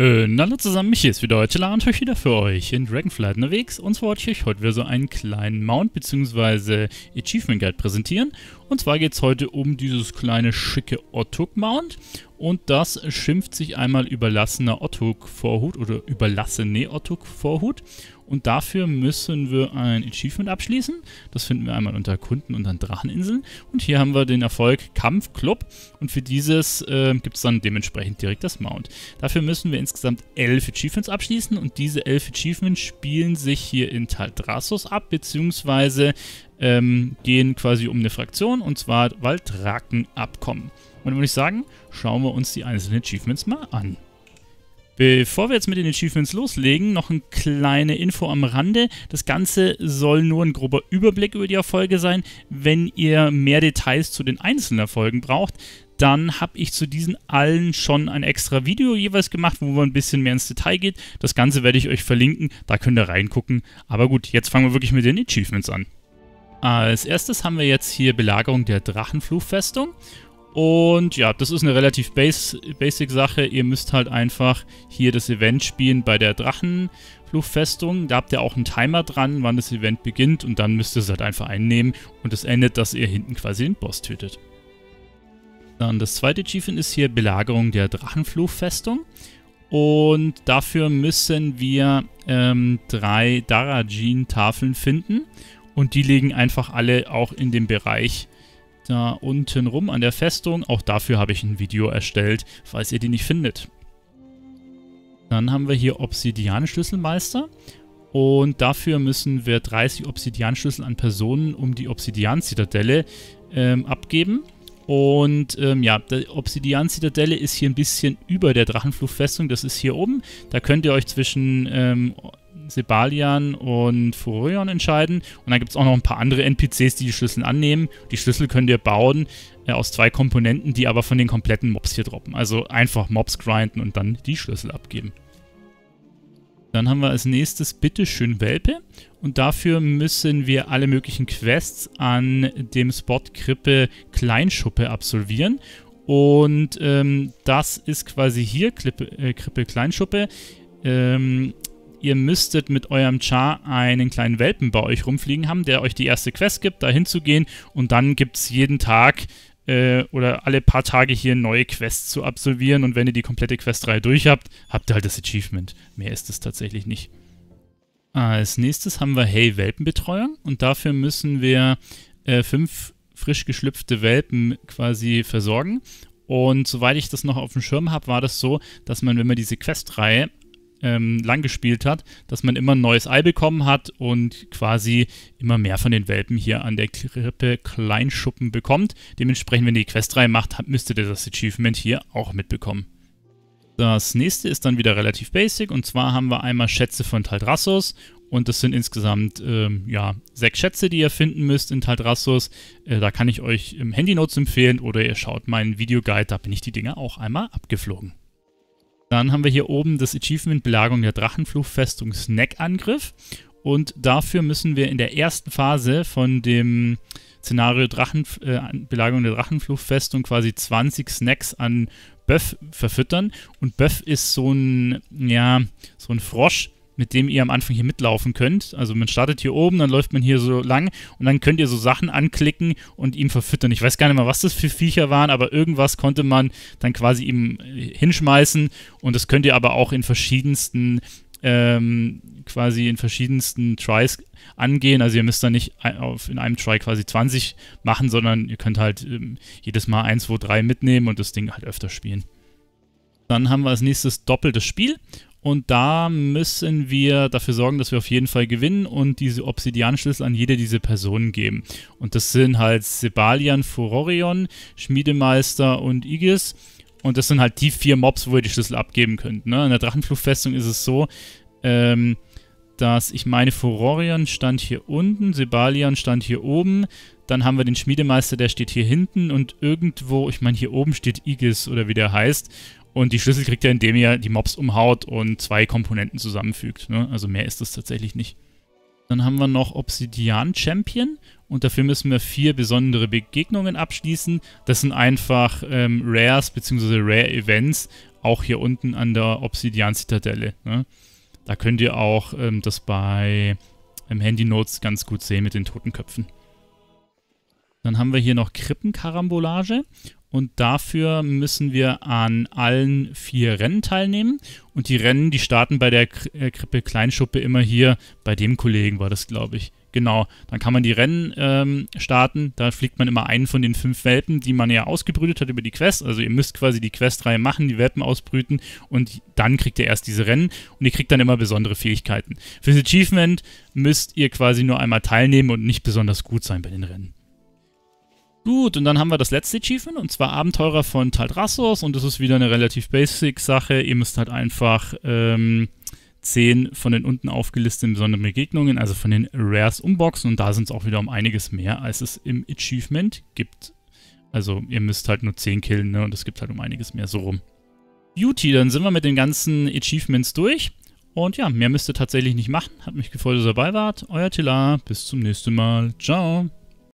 Und äh, hallo zusammen, mich hier ist wieder heute und euch wieder für euch in Dragonflight unterwegs und zwar wollte ich euch heute wieder so einen kleinen Mount bzw. Achievement Guide präsentieren und zwar geht es heute um dieses kleine schicke Ottuk Mount und das schimpft sich einmal überlassener Ottuk Vorhut oder überlassene Ottuk Vorhut und dafür müssen wir ein Achievement abschließen. Das finden wir einmal unter Kunden und dann Dracheninseln. Und hier haben wir den Erfolg Kampfclub. Und für dieses äh, gibt es dann dementsprechend direkt das Mount. Dafür müssen wir insgesamt elf Achievements abschließen. Und diese elf Achievements spielen sich hier in Taldrassus ab, beziehungsweise ähm, gehen quasi um eine Fraktion, und zwar waldraken Und dann würde ich sagen, schauen wir uns die einzelnen Achievements mal an. Bevor wir jetzt mit den Achievements loslegen, noch eine kleine Info am Rande. Das Ganze soll nur ein grober Überblick über die Erfolge sein. Wenn ihr mehr Details zu den einzelnen Erfolgen braucht, dann habe ich zu diesen allen schon ein extra Video jeweils gemacht, wo man ein bisschen mehr ins Detail geht. Das Ganze werde ich euch verlinken, da könnt ihr reingucken. Aber gut, jetzt fangen wir wirklich mit den Achievements an. Als erstes haben wir jetzt hier Belagerung der Drachenfluchfestung und ja, das ist eine relativ base, basic Sache. Ihr müsst halt einfach hier das Event spielen bei der Drachenfluchfestung. Da habt ihr auch einen Timer dran, wann das Event beginnt und dann müsst ihr es halt einfach einnehmen und es das endet, dass ihr hinten quasi den Boss tötet. Dann das zweite Achievement ist hier Belagerung der Drachenfluchfestung. Und dafür müssen wir ähm, drei Darajin-Tafeln finden. Und die liegen einfach alle auch in dem Bereich da unten rum an der Festung. Auch dafür habe ich ein Video erstellt, falls ihr die nicht findet. Dann haben wir hier Obsidian-Schlüsselmeister. Und dafür müssen wir 30 Obsidian-Schlüssel an Personen um die Obsidian-Zitadelle ähm, abgeben. Und ähm, ja, die Obsidian-Zitadelle ist hier ein bisschen über der Drachenfluchfestung. Das ist hier oben. Da könnt ihr euch zwischen ähm, Sebalian und Furion entscheiden. Und dann gibt es auch noch ein paar andere NPCs, die die Schlüssel annehmen. Die Schlüssel könnt ihr bauen äh, aus zwei Komponenten, die aber von den kompletten Mobs hier droppen. Also einfach Mobs grinden und dann die Schlüssel abgeben. Dann haben wir als nächstes Bitteschön Welpe. Und dafür müssen wir alle möglichen Quests an dem Spot Krippe Kleinschuppe absolvieren. Und ähm, das ist quasi hier, Klippe, äh, Krippe Kleinschuppe. Ähm, ihr müsstet mit eurem Char einen kleinen Welpen bei euch rumfliegen haben, der euch die erste Quest gibt, da hinzugehen und dann gibt es jeden Tag äh, oder alle paar Tage hier neue Quests zu absolvieren und wenn ihr die komplette Questreihe durch habt, habt ihr halt das Achievement. Mehr ist es tatsächlich nicht. Als nächstes haben wir Hey Welpenbetreuung. und dafür müssen wir äh, fünf frisch geschlüpfte Welpen quasi versorgen und soweit ich das noch auf dem Schirm habe, war das so, dass man, wenn man diese Questreihe ähm, lang gespielt hat, dass man immer ein neues Ei bekommen hat und quasi immer mehr von den Welpen hier an der Krippe Kleinschuppen bekommt. Dementsprechend, wenn ihr die Questreihe macht, müsstet ihr das Achievement hier auch mitbekommen. Das nächste ist dann wieder relativ basic und zwar haben wir einmal Schätze von Taldrassus und das sind insgesamt ähm, ja, sechs Schätze, die ihr finden müsst in Taldrassus. Äh, da kann ich euch im ähm, Handy Notes empfehlen oder ihr schaut meinen Videoguide, da bin ich die Dinger auch einmal abgeflogen. Dann haben wir hier oben das Achievement Belagerung der Drachenfluchfestung Snack-Angriff. Und dafür müssen wir in der ersten Phase von dem Szenario Drachen, äh, Belagerung der Drachenfluchfestung quasi 20 Snacks an Böff verfüttern. Und Böff ist so ein, ja, so ein Frosch, mit dem ihr am Anfang hier mitlaufen könnt. Also man startet hier oben, dann läuft man hier so lang und dann könnt ihr so Sachen anklicken und ihm verfüttern. Ich weiß gar nicht mal, was das für Viecher waren, aber irgendwas konnte man dann quasi ihm äh, hinschmeißen und das könnt ihr aber auch in verschiedensten ähm, quasi in verschiedensten Tries angehen. Also ihr müsst dann nicht auf, in einem Try quasi 20 machen, sondern ihr könnt halt ähm, jedes Mal 1, 2, 3 mitnehmen und das Ding halt öfter spielen. Dann haben wir als nächstes doppeltes Spiel. Und da müssen wir dafür sorgen, dass wir auf jeden Fall gewinnen und diese Obsidianschlüssel an jede dieser Personen geben. Und das sind halt Sebalian, Furorion, Schmiedemeister und Igis. Und das sind halt die vier Mobs, wo ihr die Schlüssel abgeben könnt. Ne? In der Drachenflugfestung ist es so, ähm, dass ich meine, Furorion stand hier unten, Sebalian stand hier oben, dann haben wir den Schmiedemeister, der steht hier hinten und irgendwo, ich meine, hier oben steht Igis oder wie der heißt. Und die Schlüssel kriegt er, indem er die Mobs umhaut und zwei Komponenten zusammenfügt. Ne? Also mehr ist das tatsächlich nicht. Dann haben wir noch Obsidian Champion. Und dafür müssen wir vier besondere Begegnungen abschließen. Das sind einfach ähm, Rares bzw. Rare Events, auch hier unten an der Obsidian Zitadelle. Ne? Da könnt ihr auch ähm, das bei ähm, Handy Notes ganz gut sehen mit den toten Köpfen. Dann haben wir hier noch Krippenkarambolage. Und dafür müssen wir an allen vier Rennen teilnehmen. Und die Rennen, die starten bei der äh, Krippe Kleinschuppe immer hier. Bei dem Kollegen war das, glaube ich. Genau, dann kann man die Rennen ähm, starten. Da fliegt man immer einen von den fünf Welpen, die man ja ausgebrütet hat über die Quest. Also ihr müsst quasi die Questreihe machen, die Welpen ausbrüten und dann kriegt ihr erst diese Rennen und ihr kriegt dann immer besondere Fähigkeiten. Fürs Achievement müsst ihr quasi nur einmal teilnehmen und nicht besonders gut sein bei den Rennen. Gut, und dann haben wir das letzte Achievement, und zwar Abenteurer von Taldrassos. Und das ist wieder eine relativ basic Sache. Ihr müsst halt einfach ähm, 10 von den unten aufgelisteten besonderen Begegnungen, also von den Rares, unboxen. Und da sind es auch wieder um einiges mehr, als es im Achievement gibt. Also ihr müsst halt nur 10 killen, ne? und es gibt halt um einiges mehr so rum. Beauty, dann sind wir mit den ganzen Achievements durch. Und ja, mehr müsst ihr tatsächlich nicht machen. Hat mich gefreut, dass ihr dabei wart. Euer Tila, bis zum nächsten Mal. Ciao.